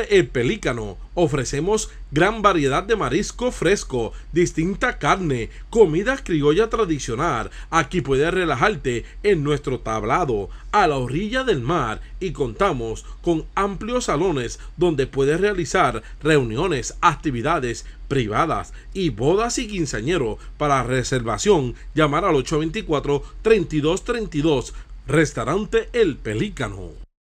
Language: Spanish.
El Pelícano ofrecemos gran variedad de marisco fresco, distinta carne, comida criolla tradicional. Aquí puedes relajarte en nuestro tablado a la orilla del mar y contamos con amplios salones donde puedes realizar reuniones, actividades privadas y bodas y quinceañero. Para reservación, llamar al 824 3232 Restaurante El Pelícano.